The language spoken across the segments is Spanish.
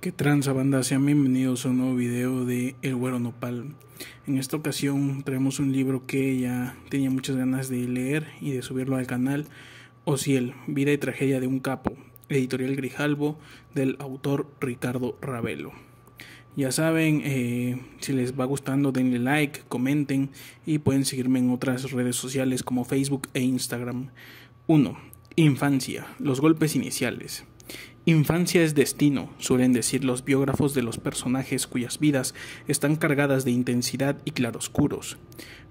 ¿Qué transa banda? Sean bienvenidos a un nuevo video de El Güero Nopal. En esta ocasión traemos un libro que ya tenía muchas ganas de leer y de subirlo al canal. O Ciel, Vida y Tragedia de un Capo, editorial Grijalbo, del autor Ricardo Ravelo. Ya saben, eh, si les va gustando denle like, comenten y pueden seguirme en otras redes sociales como Facebook e Instagram. 1. Infancia, los golpes iniciales. Infancia es destino, suelen decir los biógrafos de los personajes cuyas vidas están cargadas de intensidad y claroscuros.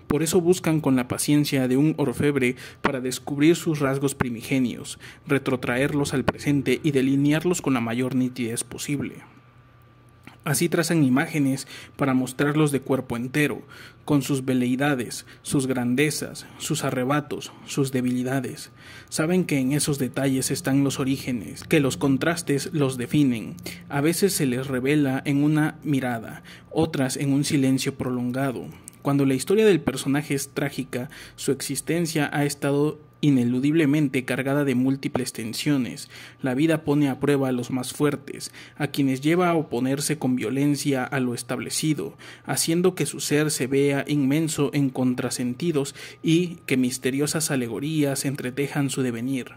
Por eso buscan con la paciencia de un orfebre para descubrir sus rasgos primigenios, retrotraerlos al presente y delinearlos con la mayor nitidez posible. Así trazan imágenes para mostrarlos de cuerpo entero, con sus veleidades, sus grandezas, sus arrebatos, sus debilidades. Saben que en esos detalles están los orígenes, que los contrastes los definen. A veces se les revela en una mirada, otras en un silencio prolongado. Cuando la historia del personaje es trágica, su existencia ha estado ineludiblemente cargada de múltiples tensiones. La vida pone a prueba a los más fuertes, a quienes lleva a oponerse con violencia a lo establecido, haciendo que su ser se vea inmenso en contrasentidos y que misteriosas alegorías entretejan su devenir.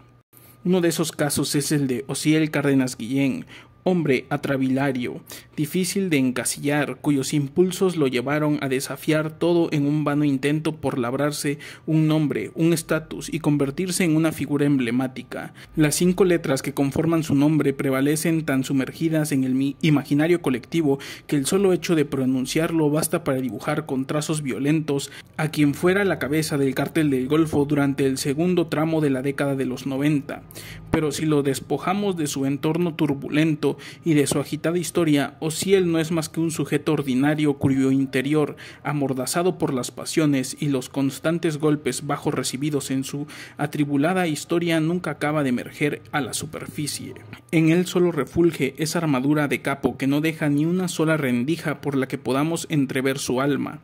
Uno de esos casos es el de Osiel Cárdenas Guillén, hombre atravilario, difícil de encasillar, cuyos impulsos lo llevaron a desafiar todo en un vano intento por labrarse un nombre, un estatus y convertirse en una figura emblemática. Las cinco letras que conforman su nombre prevalecen tan sumergidas en el imaginario colectivo que el solo hecho de pronunciarlo basta para dibujar con trazos violentos a quien fuera la cabeza del cártel del Golfo durante el segundo tramo de la década de los 90. Pero si lo despojamos de su entorno turbulento, y de su agitada historia, o si él no es más que un sujeto ordinario cuyo interior, amordazado por las pasiones y los constantes golpes bajos recibidos en su atribulada historia, nunca acaba de emerger a la superficie. En él solo refulge esa armadura de capo que no deja ni una sola rendija por la que podamos entrever su alma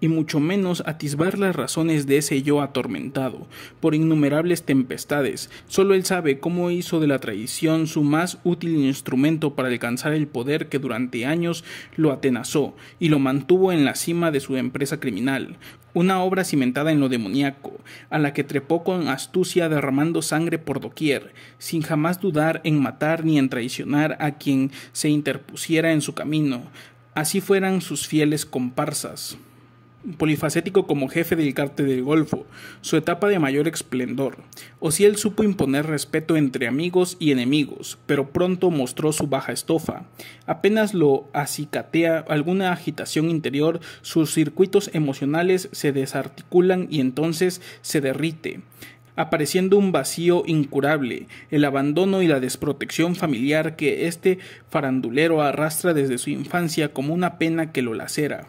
y mucho menos atisbar las razones de ese yo atormentado por innumerables tempestades. Solo él sabe cómo hizo de la traición su más útil instrumento para alcanzar el poder que durante años lo atenazó y lo mantuvo en la cima de su empresa criminal, una obra cimentada en lo demoníaco, a la que trepó con astucia derramando sangre por doquier, sin jamás dudar en matar ni en traicionar a quien se interpusiera en su camino, así fueran sus fieles comparsas polifacético como jefe del cártel del Golfo, su etapa de mayor esplendor. O si él supo imponer respeto entre amigos y enemigos, pero pronto mostró su baja estofa. Apenas lo acicatea alguna agitación interior, sus circuitos emocionales se desarticulan y entonces se derrite apareciendo un vacío incurable, el abandono y la desprotección familiar que este farandulero arrastra desde su infancia como una pena que lo lacera.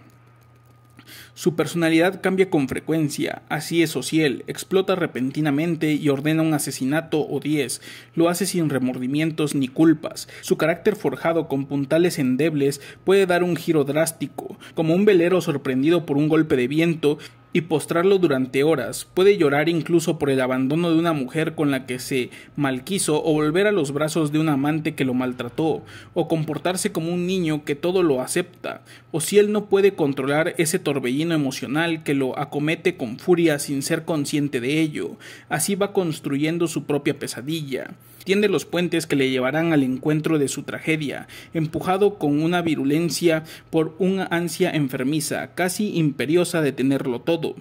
Su personalidad cambia con frecuencia, así es Ociel, explota repentinamente y ordena un asesinato o diez, lo hace sin remordimientos ni culpas. Su carácter forjado con puntales endebles puede dar un giro drástico, como un velero sorprendido por un golpe de viento y postrarlo durante horas. Puede llorar incluso por el abandono de una mujer con la que se malquiso o volver a los brazos de un amante que lo maltrató, o comportarse como un niño que todo lo acepta, o si él no puede controlar ese torbellino emocional que lo acomete con furia sin ser consciente de ello. Así va construyendo su propia pesadilla tiende los puentes que le llevarán al encuentro de su tragedia, empujado con una virulencia por una ansia enfermiza, casi imperiosa de tenerlo todo.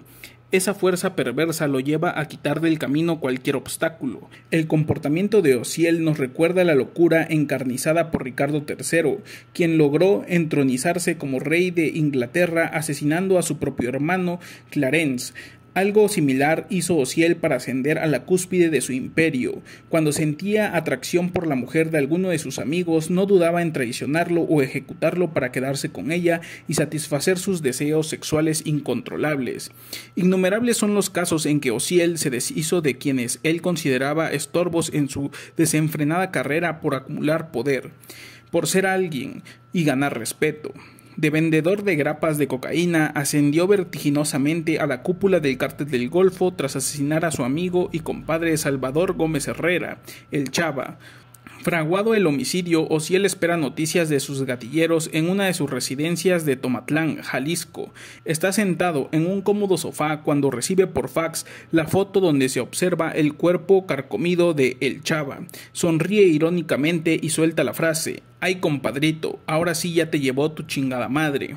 Esa fuerza perversa lo lleva a quitar del camino cualquier obstáculo. El comportamiento de Ociel nos recuerda la locura encarnizada por Ricardo III, quien logró entronizarse como rey de Inglaterra asesinando a su propio hermano Clarence, algo similar hizo Ociel para ascender a la cúspide de su imperio. Cuando sentía atracción por la mujer de alguno de sus amigos, no dudaba en traicionarlo o ejecutarlo para quedarse con ella y satisfacer sus deseos sexuales incontrolables. Innumerables son los casos en que Ociel se deshizo de quienes él consideraba estorbos en su desenfrenada carrera por acumular poder, por ser alguien y ganar respeto de vendedor de grapas de cocaína, ascendió vertiginosamente a la cúpula del cártel del Golfo tras asesinar a su amigo y compadre Salvador Gómez Herrera, el Chava. Fraguado el homicidio, Ociel espera noticias de sus gatilleros en una de sus residencias de Tomatlán, Jalisco. Está sentado en un cómodo sofá cuando recibe por fax la foto donde se observa el cuerpo carcomido de El Chava. Sonríe irónicamente y suelta la frase, Ay, compadrito, ahora sí ya te llevó tu chingada madre.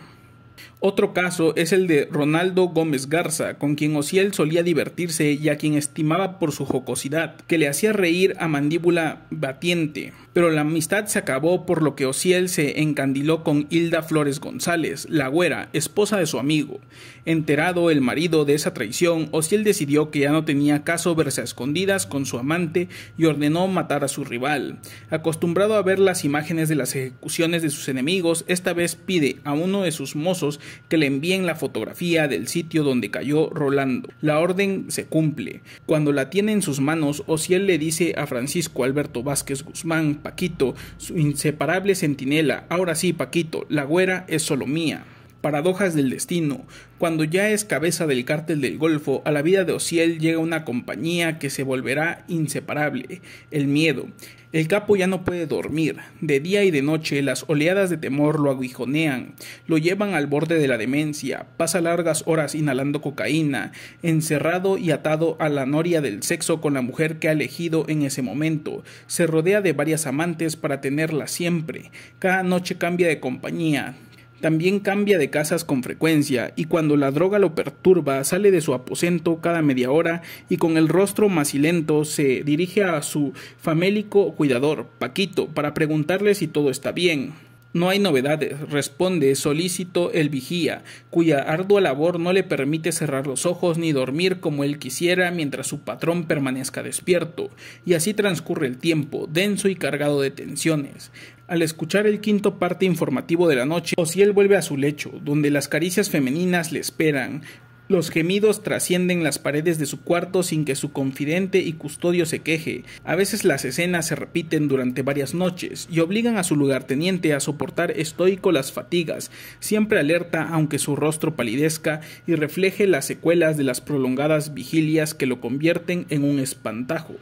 Otro caso es el de Ronaldo Gómez Garza, con quien Ociel solía divertirse y a quien estimaba por su jocosidad, que le hacía reír a mandíbula batiente. Pero la amistad se acabó por lo que Ociel se encandiló con Hilda Flores González, la güera, esposa de su amigo. Enterado el marido de esa traición, Ociel decidió que ya no tenía caso verse a escondidas con su amante y ordenó matar a su rival. Acostumbrado a ver las imágenes de las ejecuciones de sus enemigos, esta vez pide a uno de sus mozos que le envíen la fotografía del sitio donde cayó Rolando. La orden se cumple. Cuando la tiene en sus manos, Ociel le dice a Francisco Alberto Vázquez Guzmán, Paquito, su inseparable centinela, ahora sí, Paquito, la güera es solo mía. Paradojas del destino. Cuando ya es cabeza del cártel del Golfo, a la vida de Ociel llega una compañía que se volverá inseparable, el miedo. El capo ya no puede dormir. De día y de noche las oleadas de temor lo aguijonean, lo llevan al borde de la demencia, pasa largas horas inhalando cocaína, encerrado y atado a la noria del sexo con la mujer que ha elegido en ese momento, se rodea de varias amantes para tenerla siempre, cada noche cambia de compañía, también cambia de casas con frecuencia y cuando la droga lo perturba sale de su aposento cada media hora y con el rostro macilento se dirige a su famélico cuidador, Paquito, para preguntarle si todo está bien. No hay novedades, responde solícito el vigía, cuya ardua labor no le permite cerrar los ojos ni dormir como él quisiera mientras su patrón permanezca despierto, y así transcurre el tiempo, denso y cargado de tensiones. Al escuchar el quinto parte informativo de la noche, él vuelve a su lecho, donde las caricias femeninas le esperan, los gemidos trascienden las paredes de su cuarto sin que su confidente y custodio se queje. A veces las escenas se repiten durante varias noches y obligan a su lugarteniente a soportar estoico las fatigas, siempre alerta aunque su rostro palidezca y refleje las secuelas de las prolongadas vigilias que lo convierten en un espantajo.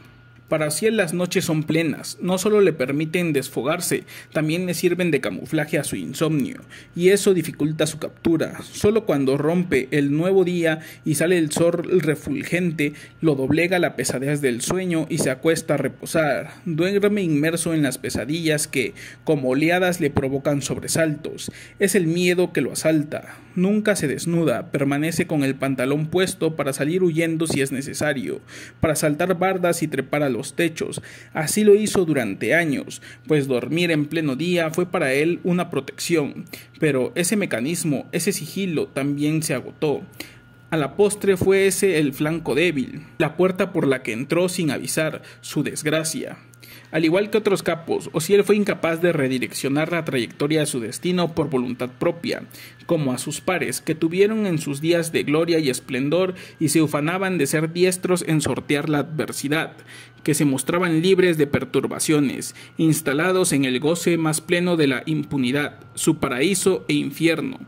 Para Ciel las noches son plenas, no solo le permiten desfogarse, también le sirven de camuflaje a su insomnio, y eso dificulta su captura. Solo cuando rompe el nuevo día y sale el sol refulgente, lo doblega la pesadez del sueño y se acuesta a reposar. Duerme inmerso en las pesadillas que, como oleadas, le provocan sobresaltos. Es el miedo que lo asalta. Nunca se desnuda, permanece con el pantalón puesto para salir huyendo si es necesario, para saltar bardas y trepar a los techos. Así lo hizo durante años, pues dormir en pleno día fue para él una protección. Pero ese mecanismo, ese sigilo, también se agotó. A la postre fue ese el flanco débil, la puerta por la que entró sin avisar su desgracia al igual que otros capos, él fue incapaz de redireccionar la trayectoria de su destino por voluntad propia, como a sus pares, que tuvieron en sus días de gloria y esplendor y se ufanaban de ser diestros en sortear la adversidad, que se mostraban libres de perturbaciones, instalados en el goce más pleno de la impunidad, su paraíso e infierno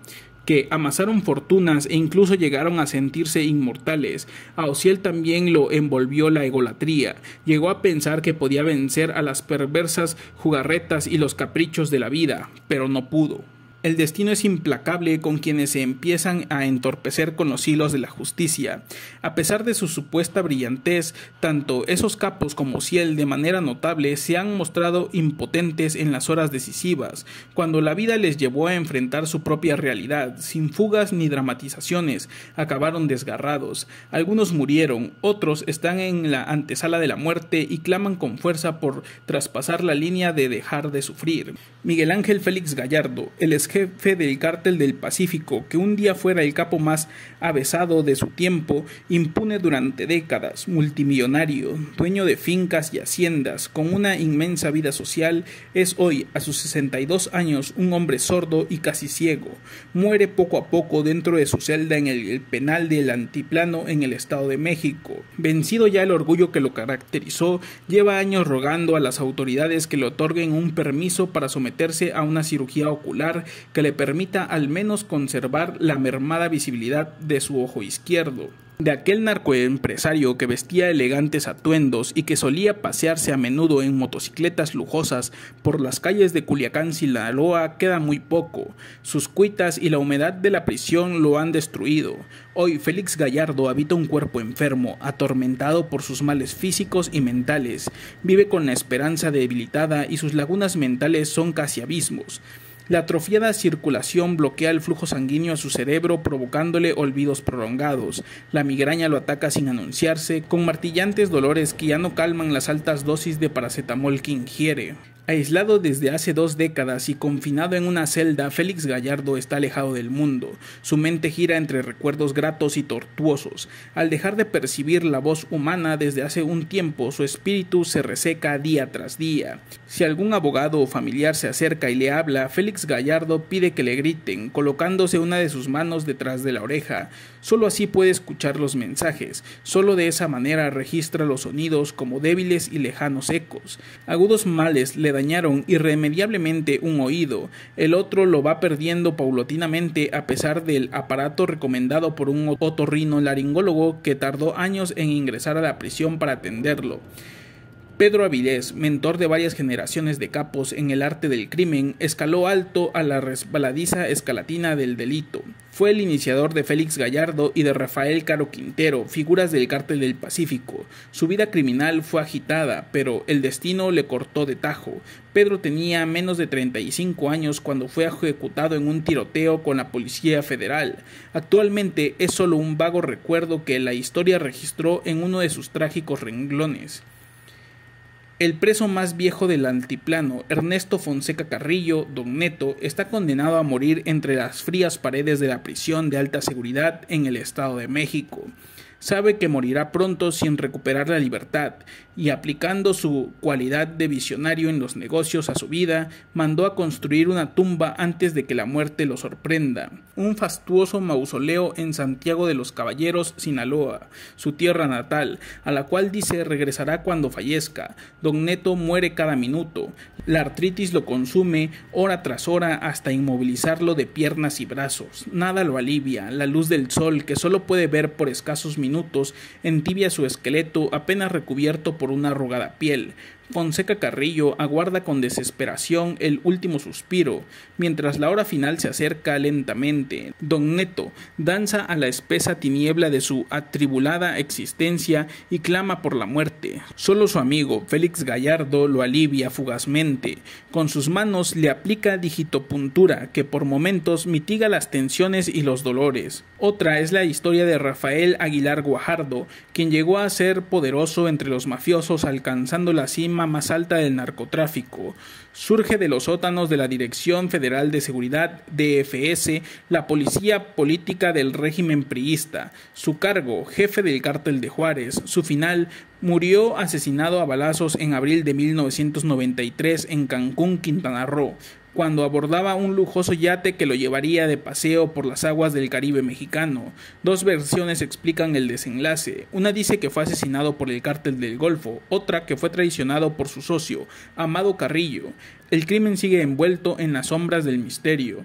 que amasaron fortunas e incluso llegaron a sentirse inmortales. A Ociel también lo envolvió la egolatría. Llegó a pensar que podía vencer a las perversas jugarretas y los caprichos de la vida, pero no pudo. El destino es implacable con quienes se empiezan a entorpecer con los hilos de la justicia. A pesar de su supuesta brillantez, tanto esos capos como Ciel de manera notable se han mostrado impotentes en las horas decisivas, cuando la vida les llevó a enfrentar su propia realidad, sin fugas ni dramatizaciones, acabaron desgarrados. Algunos murieron, otros están en la antesala de la muerte y claman con fuerza por traspasar la línea de dejar de sufrir. Miguel Ángel Félix Gallardo, el jefe del cártel del Pacífico, que un día fuera el capo más avesado de su tiempo, impune durante décadas, multimillonario, dueño de fincas y haciendas, con una inmensa vida social, es hoy, a sus 62 años, un hombre sordo y casi ciego. Muere poco a poco dentro de su celda en el penal del Antiplano en el Estado de México. Vencido ya el orgullo que lo caracterizó, lleva años rogando a las autoridades que le otorguen un permiso para someterse a una cirugía ocular que le permita al menos conservar la mermada visibilidad de su ojo izquierdo. De aquel narcoempresario que vestía elegantes atuendos y que solía pasearse a menudo en motocicletas lujosas por las calles de Culiacán, Sinaloa, queda muy poco. Sus cuitas y la humedad de la prisión lo han destruido. Hoy Félix Gallardo habita un cuerpo enfermo, atormentado por sus males físicos y mentales. Vive con la esperanza debilitada y sus lagunas mentales son casi abismos. La atrofiada circulación bloquea el flujo sanguíneo a su cerebro provocándole olvidos prolongados. La migraña lo ataca sin anunciarse, con martillantes dolores que ya no calman las altas dosis de paracetamol que ingiere. Aislado desde hace dos décadas y confinado en una celda, Félix Gallardo está alejado del mundo. Su mente gira entre recuerdos gratos y tortuosos. Al dejar de percibir la voz humana desde hace un tiempo, su espíritu se reseca día tras día. Si algún abogado o familiar se acerca y le habla, Félix Gallardo pide que le griten, colocándose una de sus manos detrás de la oreja. Solo así puede escuchar los mensajes. Solo de esa manera registra los sonidos como débiles y lejanos ecos. Agudos males le dañaron irremediablemente un oído, el otro lo va perdiendo paulatinamente a pesar del aparato recomendado por un otorrino laringólogo que tardó años en ingresar a la prisión para atenderlo. Pedro Avilés, mentor de varias generaciones de capos en el arte del crimen, escaló alto a la resbaladiza escalatina del delito. Fue el iniciador de Félix Gallardo y de Rafael Caro Quintero, figuras del cártel del Pacífico. Su vida criminal fue agitada, pero el destino le cortó de tajo. Pedro tenía menos de 35 años cuando fue ejecutado en un tiroteo con la Policía Federal. Actualmente es solo un vago recuerdo que la historia registró en uno de sus trágicos renglones. El preso más viejo del altiplano, Ernesto Fonseca Carrillo, don Neto, está condenado a morir entre las frías paredes de la prisión de alta seguridad en el Estado de México sabe que morirá pronto sin recuperar la libertad, y aplicando su cualidad de visionario en los negocios a su vida, mandó a construir una tumba antes de que la muerte lo sorprenda, un fastuoso mausoleo en Santiago de los Caballeros, Sinaloa, su tierra natal, a la cual dice regresará cuando fallezca. Don Neto muere cada minuto, la artritis lo consume hora tras hora hasta inmovilizarlo de piernas y brazos, nada lo alivia, la luz del sol que solo puede ver por escasos minutos ...en tibia su esqueleto apenas recubierto por una arrugada piel, Fonseca Carrillo aguarda con desesperación el último suspiro. Mientras la hora final se acerca lentamente, don Neto danza a la espesa tiniebla de su atribulada existencia y clama por la muerte. Solo su amigo Félix Gallardo lo alivia fugazmente. Con sus manos le aplica digitopuntura que por momentos mitiga las tensiones y los dolores. Otra es la historia de Rafael Aguilar Guajardo, quien llegó a ser poderoso entre los mafiosos alcanzando la cima más alta del narcotráfico. Surge de los sótanos de la Dirección Federal de Seguridad, DFS, la policía política del régimen priista. Su cargo, jefe del cártel de Juárez. Su final, murió asesinado a balazos en abril de 1993 en Cancún, Quintana Roo cuando abordaba un lujoso yate que lo llevaría de paseo por las aguas del Caribe mexicano. Dos versiones explican el desenlace. Una dice que fue asesinado por el cártel del Golfo, otra que fue traicionado por su socio, Amado Carrillo. El crimen sigue envuelto en las sombras del misterio.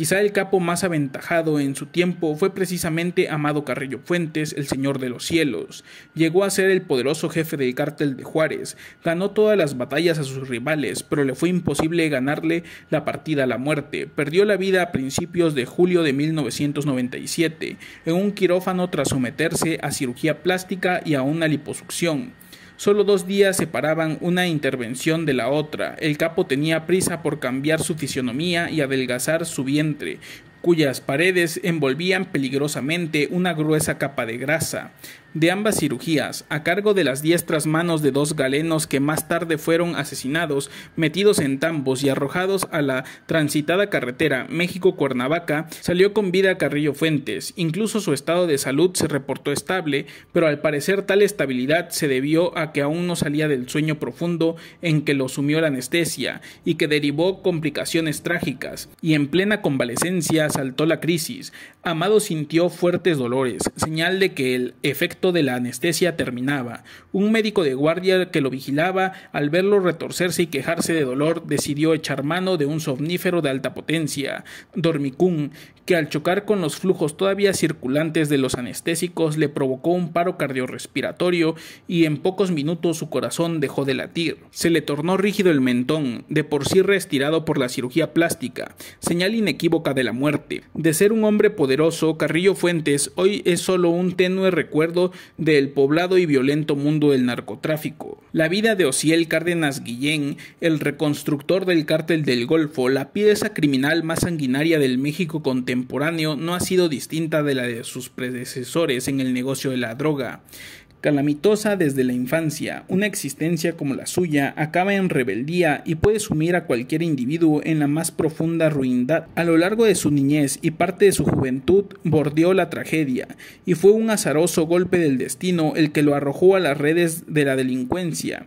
Quizá el capo más aventajado en su tiempo fue precisamente Amado Carrillo Fuentes, el Señor de los Cielos. Llegó a ser el poderoso jefe del cártel de Juárez, ganó todas las batallas a sus rivales, pero le fue imposible ganarle la partida a la muerte. Perdió la vida a principios de julio de 1997 en un quirófano tras someterse a cirugía plástica y a una liposucción. Solo dos días separaban una intervención de la otra. El capo tenía prisa por cambiar su fisionomía y adelgazar su vientre, cuyas paredes envolvían peligrosamente una gruesa capa de grasa. De ambas cirugías, a cargo de las diestras manos de dos galenos que más tarde fueron asesinados, metidos en tambos y arrojados a la transitada carretera México-Cuernavaca, salió con vida Carrillo Fuentes. Incluso su estado de salud se reportó estable, pero al parecer tal estabilidad se debió a que aún no salía del sueño profundo en que lo sumió la anestesia y que derivó complicaciones trágicas, y en plena convalecencia saltó la crisis. Amado sintió fuertes dolores, señal de que el efecto de la anestesia terminaba. Un médico de guardia que lo vigilaba, al verlo retorcerse y quejarse de dolor, decidió echar mano de un somnífero de alta potencia, dormicum, que al chocar con los flujos todavía circulantes de los anestésicos le provocó un paro cardiorrespiratorio y en pocos minutos su corazón dejó de latir. Se le tornó rígido el mentón, de por sí restirado por la cirugía plástica, señal inequívoca de la muerte de ser un hombre poderoso, Carrillo Fuentes hoy es solo un tenue recuerdo del poblado y violento mundo del narcotráfico. La vida de Osiel Cárdenas Guillén, el reconstructor del cártel del Golfo, la pieza criminal más sanguinaria del México contemporáneo, no ha sido distinta de la de sus predecesores en el negocio de la droga calamitosa desde la infancia. Una existencia como la suya acaba en rebeldía y puede sumir a cualquier individuo en la más profunda ruindad. A lo largo de su niñez y parte de su juventud bordeó la tragedia, y fue un azaroso golpe del destino el que lo arrojó a las redes de la delincuencia.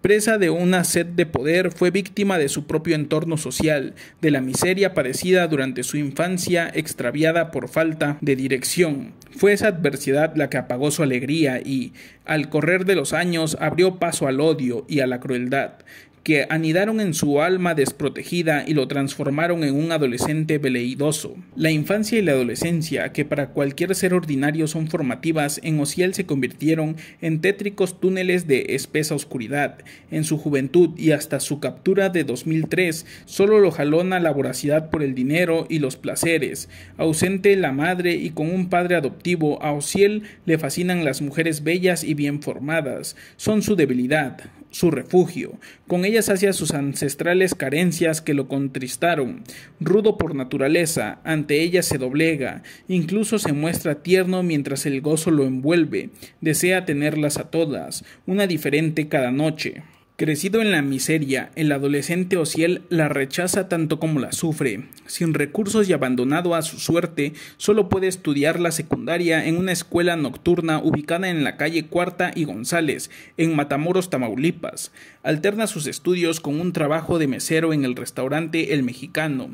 Presa de una sed de poder, fue víctima de su propio entorno social, de la miseria padecida durante su infancia extraviada por falta de dirección. Fue esa adversidad la que apagó su alegría y, al correr de los años, abrió paso al odio y a la crueldad que anidaron en su alma desprotegida y lo transformaron en un adolescente veleidoso. La infancia y la adolescencia, que para cualquier ser ordinario son formativas, en Ociel se convirtieron en tétricos túneles de espesa oscuridad. En su juventud y hasta su captura de 2003, solo lo jalona la voracidad por el dinero y los placeres. Ausente la madre y con un padre adoptivo, a Ociel le fascinan las mujeres bellas y bien formadas. Son su debilidad su refugio. Con ellas hacia sus ancestrales carencias que lo contristaron. Rudo por naturaleza, ante ellas se doblega, incluso se muestra tierno mientras el gozo lo envuelve. Desea tenerlas a todas, una diferente cada noche. Crecido en la miseria, el adolescente Ociel la rechaza tanto como la sufre. Sin recursos y abandonado a su suerte, solo puede estudiar la secundaria en una escuela nocturna ubicada en la calle Cuarta y González, en Matamoros, Tamaulipas. Alterna sus estudios con un trabajo de mesero en el restaurante El Mexicano.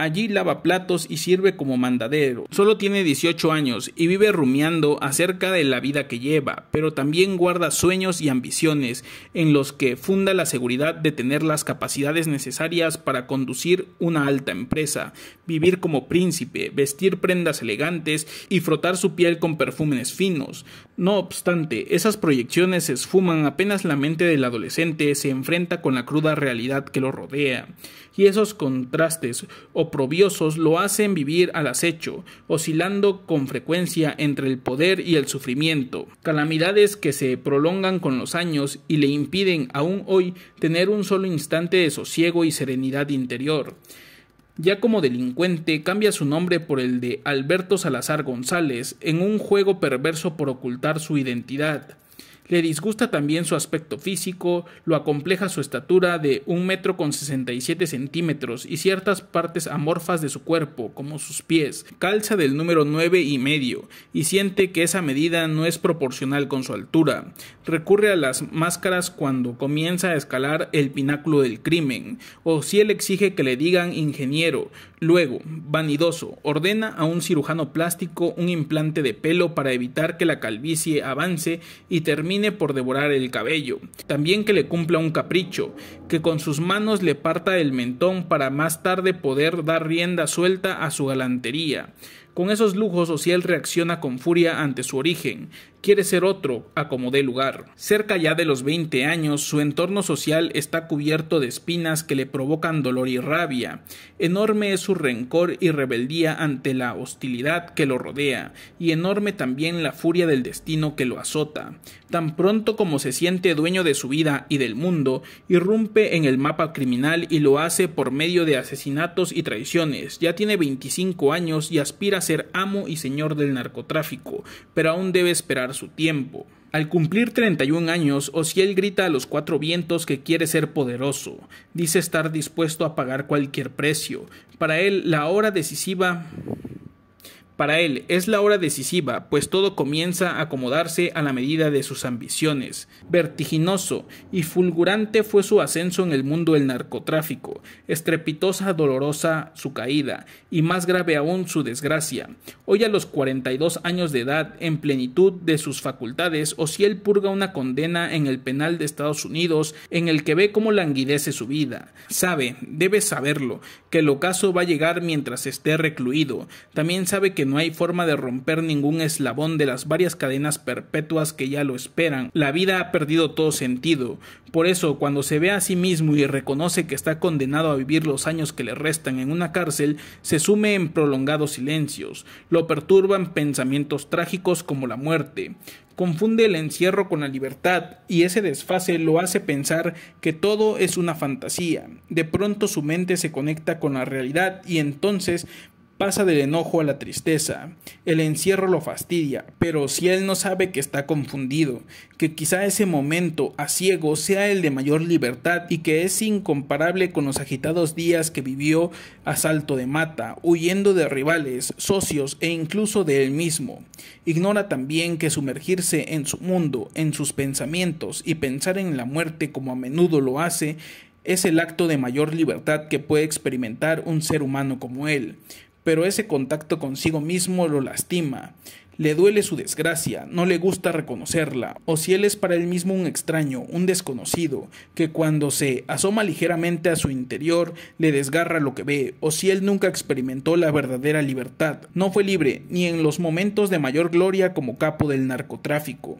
Allí lava platos y sirve como mandadero. Solo tiene 18 años y vive rumiando acerca de la vida que lleva, pero también guarda sueños y ambiciones en los que funda la seguridad de tener las capacidades necesarias para conducir una alta empresa, vivir como príncipe, vestir prendas elegantes y frotar su piel con perfumes finos. No obstante, esas proyecciones se esfuman apenas la mente del adolescente se enfrenta con la cruda realidad que lo rodea y esos contrastes oprobiosos lo hacen vivir al acecho, oscilando con frecuencia entre el poder y el sufrimiento, calamidades que se prolongan con los años y le impiden aún hoy tener un solo instante de sosiego y serenidad interior. Ya como delincuente, cambia su nombre por el de Alberto Salazar González en un juego perverso por ocultar su identidad. Le disgusta también su aspecto físico, lo acompleja su estatura de un metro con 67 centímetros y ciertas partes amorfas de su cuerpo, como sus pies. Calza del número 9 y medio y siente que esa medida no es proporcional con su altura. Recurre a las máscaras cuando comienza a escalar el pináculo del crimen, o si él exige que le digan ingeniero, Luego, vanidoso, ordena a un cirujano plástico un implante de pelo para evitar que la calvicie avance y termine por devorar el cabello. También que le cumpla un capricho, que con sus manos le parta el mentón para más tarde poder dar rienda suelta a su galantería. Con esos lujos, social reacciona con furia ante su origen. Quiere ser otro, acomode lugar. Cerca ya de los 20 años, su entorno social está cubierto de espinas que le provocan dolor y rabia. Enorme es su rencor y rebeldía ante la hostilidad que lo rodea, y enorme también la furia del destino que lo azota. Tan pronto como se siente dueño de su vida y del mundo, irrumpe en el mapa criminal y lo hace por medio de asesinatos y traiciones. Ya tiene 25 años y aspira a ser amo y señor del narcotráfico, pero aún debe esperar su tiempo. Al cumplir 31 años, Ociel grita a los cuatro vientos que quiere ser poderoso. Dice estar dispuesto a pagar cualquier precio. Para él, la hora decisiva para él es la hora decisiva, pues todo comienza a acomodarse a la medida de sus ambiciones. Vertiginoso y fulgurante fue su ascenso en el mundo del narcotráfico, estrepitosa, dolorosa su caída, y más grave aún su desgracia. Hoy a los 42 años de edad, en plenitud de sus facultades, o si él purga una condena en el penal de Estados Unidos, en el que ve cómo languidece su vida. Sabe, debe saberlo, que el ocaso va a llegar mientras esté recluido. También sabe que no hay forma de romper ningún eslabón de las varias cadenas perpetuas que ya lo esperan. La vida ha perdido todo sentido. Por eso, cuando se ve a sí mismo y reconoce que está condenado a vivir los años que le restan en una cárcel, se sume en prolongados silencios. Lo perturban pensamientos trágicos como la muerte confunde el encierro con la libertad y ese desfase lo hace pensar que todo es una fantasía. De pronto su mente se conecta con la realidad y entonces Pasa del enojo a la tristeza. El encierro lo fastidia, pero si él no sabe que está confundido, que quizá ese momento a ciego sea el de mayor libertad y que es incomparable con los agitados días que vivió a salto de mata, huyendo de rivales, socios e incluso de él mismo. Ignora también que sumergirse en su mundo, en sus pensamientos y pensar en la muerte como a menudo lo hace, es el acto de mayor libertad que puede experimentar un ser humano como él pero ese contacto consigo mismo lo lastima. Le duele su desgracia, no le gusta reconocerla, o si él es para él mismo un extraño, un desconocido, que cuando se asoma ligeramente a su interior le desgarra lo que ve, o si él nunca experimentó la verdadera libertad, no fue libre, ni en los momentos de mayor gloria como capo del narcotráfico.